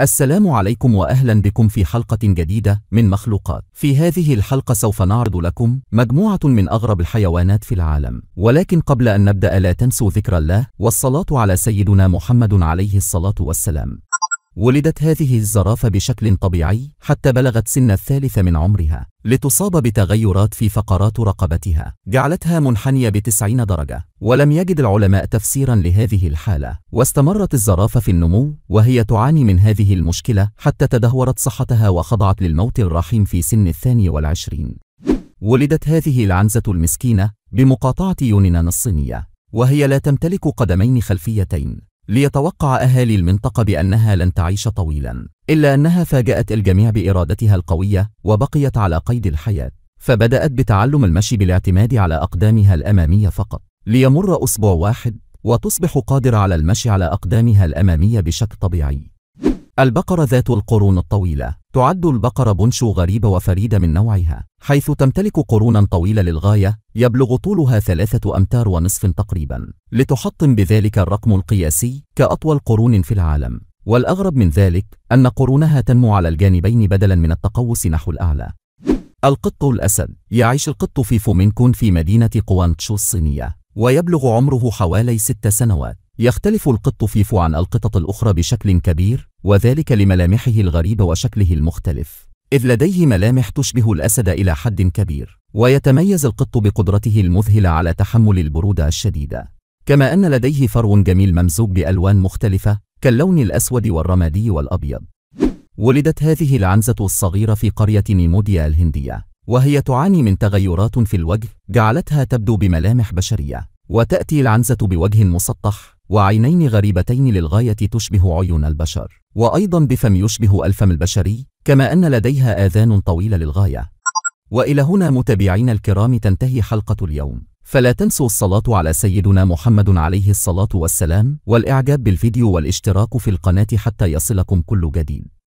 السلام عليكم وأهلا بكم في حلقة جديدة من مخلوقات في هذه الحلقة سوف نعرض لكم مجموعة من أغرب الحيوانات في العالم ولكن قبل أن نبدأ لا تنسوا ذكر الله والصلاة على سيدنا محمد عليه الصلاة والسلام ولدت هذه الزرافة بشكل طبيعي حتى بلغت سن الثالث من عمرها لتصاب بتغيرات في فقرات رقبتها جعلتها منحنية بتسعين درجة ولم يجد العلماء تفسيرا لهذه الحالة واستمرت الزرافة في النمو وهي تعاني من هذه المشكلة حتى تدهورت صحتها وخضعت للموت الرحيم في سن الثاني والعشرين ولدت هذه العنزة المسكينة بمقاطعة يونان الصينية وهي لا تمتلك قدمين خلفيتين ليتوقع أهالي المنطقة بأنها لن تعيش طويلا إلا أنها فاجأت الجميع بإرادتها القوية وبقيت على قيد الحياة فبدأت بتعلم المشي بالاعتماد على أقدامها الأمامية فقط ليمر أسبوع واحد وتصبح قادرة على المشي على أقدامها الأمامية بشكل طبيعي البقرة ذات القرون الطويلة تعد البقرة بونشو غريبة وفريدة من نوعها حيث تمتلك قرونا طويلة للغاية يبلغ طولها ثلاثة أمتار ونصف تقريبا لتحطم بذلك الرقم القياسي كأطول قرون في العالم والأغرب من ذلك أن قرونها تنمو على الجانبين بدلا من التقوس نحو الأعلى القط الأسد يعيش القط في فومينكون في مدينة قوانتشو الصينية ويبلغ عمره حوالي ست سنوات يختلف القط فيفو عن القطط الأخرى بشكل كبير وذلك لملامحه الغريبة وشكله المختلف إذ لديه ملامح تشبه الأسد إلى حد كبير ويتميز القط بقدرته المذهلة على تحمل البرودة الشديدة كما أن لديه فرو جميل ممزوج بألوان مختلفة كاللون الأسود والرمادي والأبيض ولدت هذه العنزة الصغيرة في قرية نيموديا الهندية وهي تعاني من تغيرات في الوجه جعلتها تبدو بملامح بشرية وتأتي العنزة بوجه مسطح وعينين غريبتين للغاية تشبه عيون البشر وأيضا بفم يشبه الفم البشري كما أن لديها آذان طويلة للغاية وإلى هنا متابعين الكرام تنتهي حلقة اليوم فلا تنسوا الصلاة على سيدنا محمد عليه الصلاة والسلام والإعجاب بالفيديو والاشتراك في القناة حتى يصلكم كل جديد